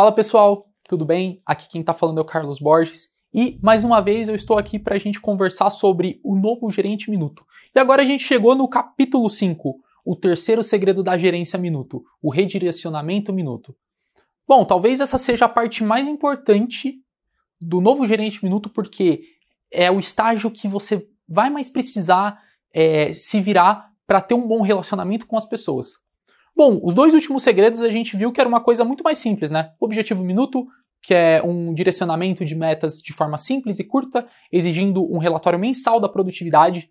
Fala pessoal, tudo bem? Aqui quem está falando é o Carlos Borges e mais uma vez eu estou aqui para a gente conversar sobre o novo Gerente Minuto. E agora a gente chegou no capítulo 5, o terceiro segredo da gerência Minuto, o redirecionamento Minuto. Bom, talvez essa seja a parte mais importante do novo Gerente Minuto porque é o estágio que você vai mais precisar é, se virar para ter um bom relacionamento com as pessoas. Bom, os dois últimos segredos a gente viu que era uma coisa muito mais simples, né? Objetivo minuto, que é um direcionamento de metas de forma simples e curta, exigindo um relatório mensal da produtividade.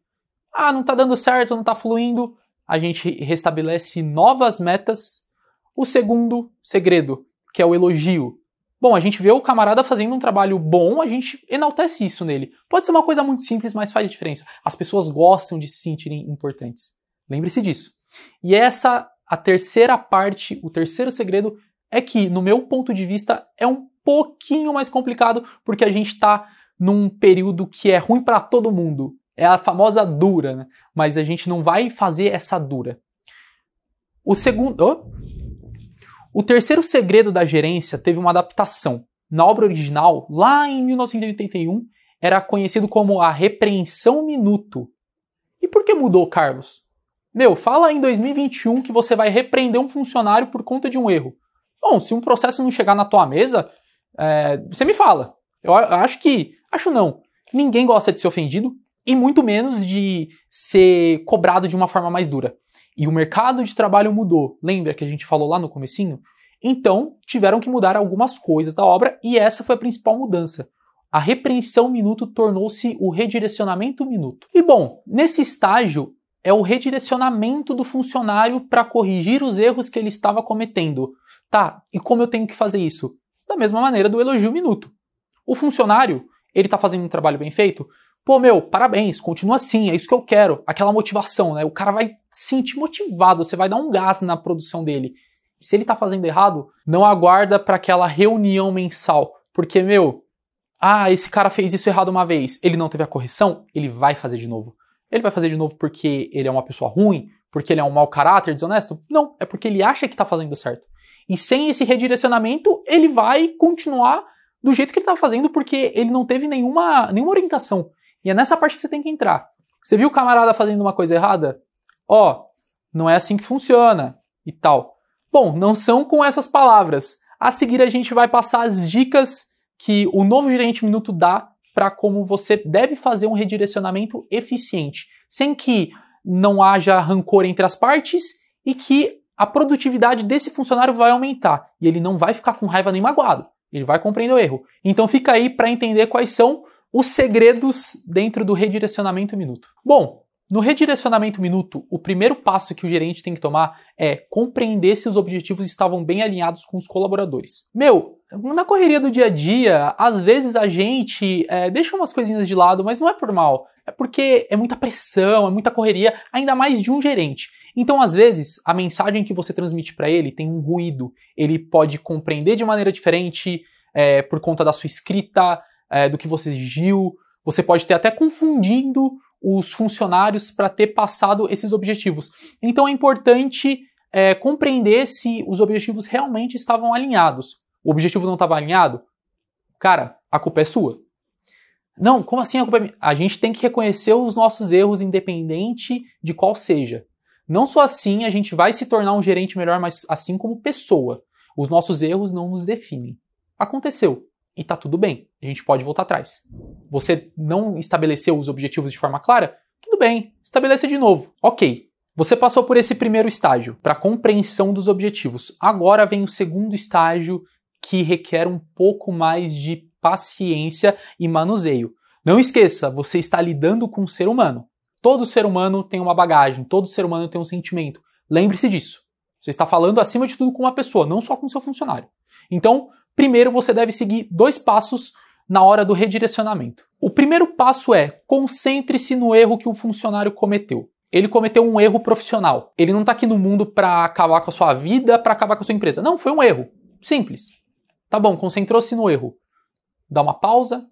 Ah, não tá dando certo, não tá fluindo. A gente restabelece novas metas. O segundo segredo, que é o elogio. Bom, a gente vê o camarada fazendo um trabalho bom, a gente enaltece isso nele. Pode ser uma coisa muito simples, mas faz diferença. As pessoas gostam de se sentirem importantes. Lembre-se disso. E é essa a terceira parte, o terceiro segredo, é que, no meu ponto de vista, é um pouquinho mais complicado, porque a gente está num período que é ruim para todo mundo. É a famosa dura, né? Mas a gente não vai fazer essa dura. O segundo. Oh. O terceiro segredo da gerência teve uma adaptação. Na obra original, lá em 1981, era conhecido como a repreensão minuto. E por que mudou, Carlos? Meu, fala em 2021 que você vai repreender um funcionário por conta de um erro. Bom, se um processo não chegar na tua mesa, é, você me fala. Eu acho que. Acho não. Ninguém gosta de ser ofendido e muito menos de ser cobrado de uma forma mais dura. E o mercado de trabalho mudou. Lembra que a gente falou lá no comecinho? Então, tiveram que mudar algumas coisas da obra e essa foi a principal mudança. A repreensão minuto tornou-se o redirecionamento minuto. E bom, nesse estágio, é o redirecionamento do funcionário para corrigir os erros que ele estava cometendo. Tá, e como eu tenho que fazer isso? Da mesma maneira do elogio minuto. O funcionário, ele está fazendo um trabalho bem feito? Pô, meu, parabéns, continua assim, é isso que eu quero. Aquela motivação, né? O cara vai se sentir motivado, você vai dar um gás na produção dele. E se ele está fazendo errado, não aguarda para aquela reunião mensal, porque, meu, ah, esse cara fez isso errado uma vez, ele não teve a correção, ele vai fazer de novo. Ele vai fazer de novo porque ele é uma pessoa ruim, porque ele é um mau caráter, desonesto? Não, é porque ele acha que está fazendo certo. E sem esse redirecionamento, ele vai continuar do jeito que ele estava tá fazendo, porque ele não teve nenhuma, nenhuma orientação. E é nessa parte que você tem que entrar. Você viu o camarada fazendo uma coisa errada? Ó, oh, não é assim que funciona e tal. Bom, não são com essas palavras. A seguir a gente vai passar as dicas que o novo gerente minuto dá para como você deve fazer um redirecionamento eficiente, sem que não haja rancor entre as partes e que a produtividade desse funcionário vai aumentar e ele não vai ficar com raiva nem magoado, ele vai compreender o erro. Então fica aí para entender quais são os segredos dentro do redirecionamento minuto. Bom, no redirecionamento minuto, o primeiro passo que o gerente tem que tomar é compreender se os objetivos estavam bem alinhados com os colaboradores. Meu, na correria do dia a dia, às vezes a gente é, deixa umas coisinhas de lado, mas não é por mal. É porque é muita pressão, é muita correria, ainda mais de um gerente. Então, às vezes, a mensagem que você transmite para ele tem um ruído. Ele pode compreender de maneira diferente é, por conta da sua escrita, é, do que você exigiu. Você pode ter até confundindo os funcionários para ter passado esses objetivos. Então é importante é, compreender se os objetivos realmente estavam alinhados. O objetivo não estava alinhado? Cara, a culpa é sua. Não, como assim a culpa é minha? A gente tem que reconhecer os nossos erros, independente de qual seja. Não só assim a gente vai se tornar um gerente melhor, mas assim como pessoa. Os nossos erros não nos definem. Aconteceu e tá tudo bem, a gente pode voltar atrás. Você não estabeleceu os objetivos de forma clara? Tudo bem, estabeleça de novo. Ok, você passou por esse primeiro estágio para compreensão dos objetivos. Agora vem o segundo estágio que requer um pouco mais de paciência e manuseio. Não esqueça, você está lidando com um ser humano. Todo ser humano tem uma bagagem, todo ser humano tem um sentimento. Lembre-se disso. Você está falando acima de tudo com uma pessoa, não só com seu funcionário. Então, primeiro você deve seguir dois passos na hora do redirecionamento. O primeiro passo é concentre-se no erro que o funcionário cometeu. Ele cometeu um erro profissional. Ele não está aqui no mundo para acabar com a sua vida, para acabar com a sua empresa. Não, foi um erro. Simples. Tá bom, concentrou-se no erro. Dá uma pausa,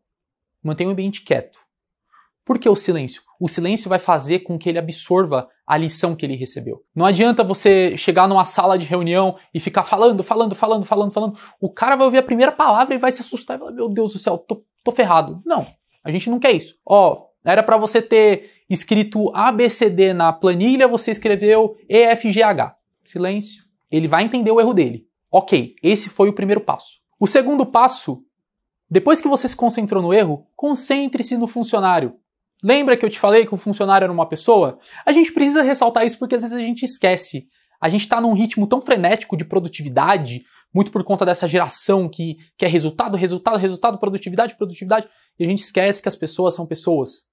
mantém o ambiente quieto. Por que o silêncio? O silêncio vai fazer com que ele absorva a lição que ele recebeu. Não adianta você chegar numa sala de reunião e ficar falando, falando, falando, falando, falando. O cara vai ouvir a primeira palavra e vai se assustar e falar: Meu Deus do céu, tô, tô ferrado. Não, a gente não quer isso. Ó, era para você ter escrito ABCD na planilha, você escreveu EFGH. Silêncio. Ele vai entender o erro dele. Ok, esse foi o primeiro passo. O segundo passo, depois que você se concentrou no erro, concentre-se no funcionário. Lembra que eu te falei que o funcionário era uma pessoa? A gente precisa ressaltar isso porque às vezes a gente esquece. A gente está num ritmo tão frenético de produtividade, muito por conta dessa geração que quer é resultado, resultado, resultado, produtividade, produtividade, e a gente esquece que as pessoas são pessoas.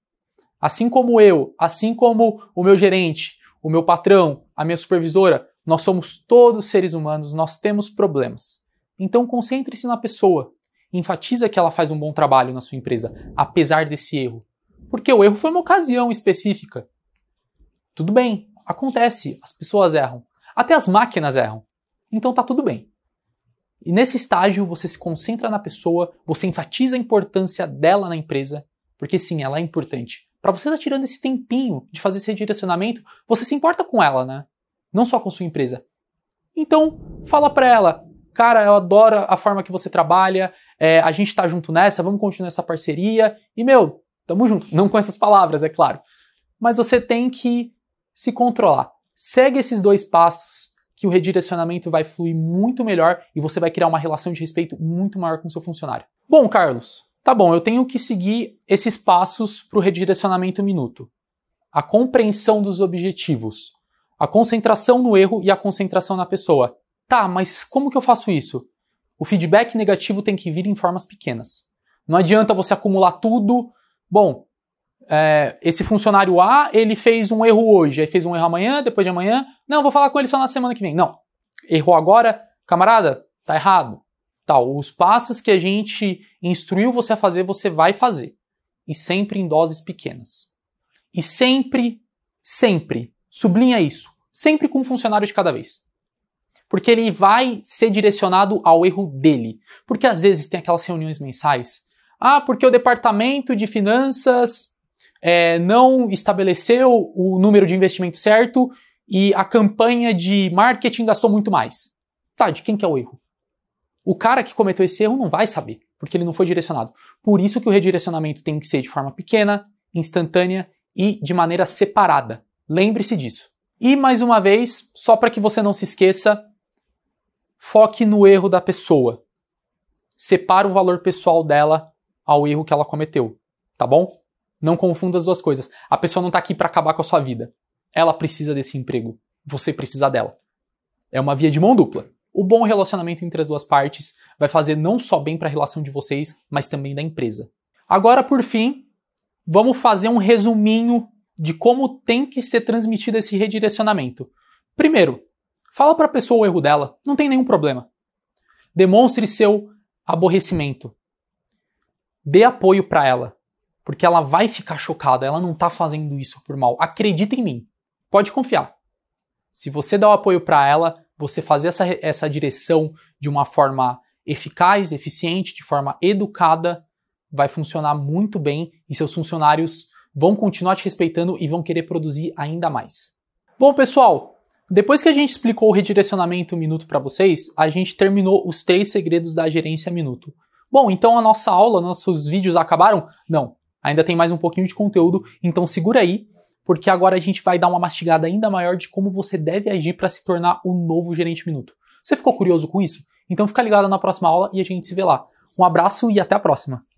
Assim como eu, assim como o meu gerente, o meu patrão, a minha supervisora, nós somos todos seres humanos, nós temos problemas. Então concentre-se na pessoa. Enfatiza que ela faz um bom trabalho na sua empresa, apesar desse erro porque o erro foi uma ocasião específica. Tudo bem, acontece, as pessoas erram, até as máquinas erram. Então tá tudo bem. E nesse estágio você se concentra na pessoa, você enfatiza a importância dela na empresa, porque sim, ela é importante. Para você estar tá tirando esse tempinho de fazer esse redirecionamento, você se importa com ela, né? Não só com sua empresa. Então, fala para ela, cara, eu adoro a forma que você trabalha, é, a gente tá junto nessa, vamos continuar essa parceria. E, meu, Tamo junto. Não com essas palavras, é claro. Mas você tem que se controlar. Segue esses dois passos que o redirecionamento vai fluir muito melhor e você vai criar uma relação de respeito muito maior com o seu funcionário. Bom, Carlos, tá bom, eu tenho que seguir esses passos para o redirecionamento minuto. A compreensão dos objetivos, a concentração no erro e a concentração na pessoa. Tá, mas como que eu faço isso? O feedback negativo tem que vir em formas pequenas. Não adianta você acumular tudo Bom, é, esse funcionário A, ele fez um erro hoje, aí fez um erro amanhã, depois de amanhã. Não, vou falar com ele só na semana que vem. Não. Errou agora, camarada, tá errado. Tal, os passos que a gente instruiu você a fazer, você vai fazer. E sempre em doses pequenas. E sempre, sempre, sublinha isso, sempre com um funcionário de cada vez. Porque ele vai ser direcionado ao erro dele. Porque às vezes tem aquelas reuniões mensais ah, porque o departamento de finanças é, não estabeleceu o número de investimento certo e a campanha de marketing gastou muito mais. Tá, de quem que é o erro? O cara que cometeu esse erro não vai saber, porque ele não foi direcionado. Por isso que o redirecionamento tem que ser de forma pequena, instantânea e de maneira separada. Lembre-se disso. E mais uma vez, só para que você não se esqueça, foque no erro da pessoa. Separa o valor pessoal dela ao erro que ela cometeu, tá bom? Não confunda as duas coisas. A pessoa não tá aqui para acabar com a sua vida. Ela precisa desse emprego. Você precisa dela. É uma via de mão dupla. O bom relacionamento entre as duas partes vai fazer não só bem para a relação de vocês, mas também da empresa. Agora, por fim, vamos fazer um resuminho de como tem que ser transmitido esse redirecionamento. Primeiro, fala para a pessoa o erro dela, não tem nenhum problema. Demonstre seu aborrecimento, Dê apoio para ela, porque ela vai ficar chocada, ela não tá fazendo isso por mal. Acredita em mim. Pode confiar. Se você dá o apoio para ela, você fazer essa, essa direção de uma forma eficaz, eficiente, de forma educada, vai funcionar muito bem e seus funcionários vão continuar te respeitando e vão querer produzir ainda mais. Bom, pessoal, depois que a gente explicou o redirecionamento minuto para vocês, a gente terminou os três segredos da gerência minuto. Bom, então a nossa aula, nossos vídeos acabaram? Não, ainda tem mais um pouquinho de conteúdo, então segura aí, porque agora a gente vai dar uma mastigada ainda maior de como você deve agir para se tornar o novo gerente minuto. Você ficou curioso com isso? Então fica ligado na próxima aula e a gente se vê lá. Um abraço e até a próxima!